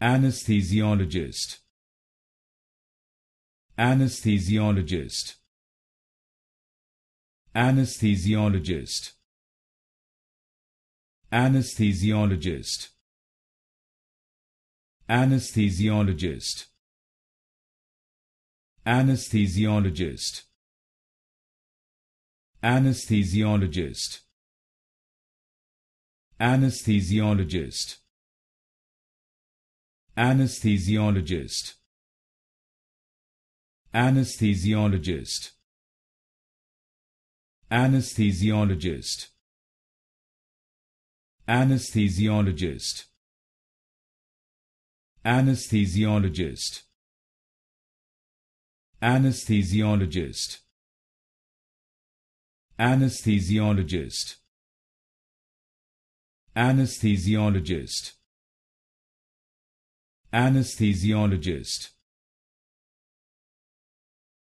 anesthesiologist anesthesiologist anesthesiologist anesthesiologist anesthesiologist anesthesiologist anesthesiologist anesthesiologist anesthesiologist anesthesiologist anesthesiologist anesthesiologist anesthesiologist anesthesiologist anesthesiologist anesthesiologist anesthesiologist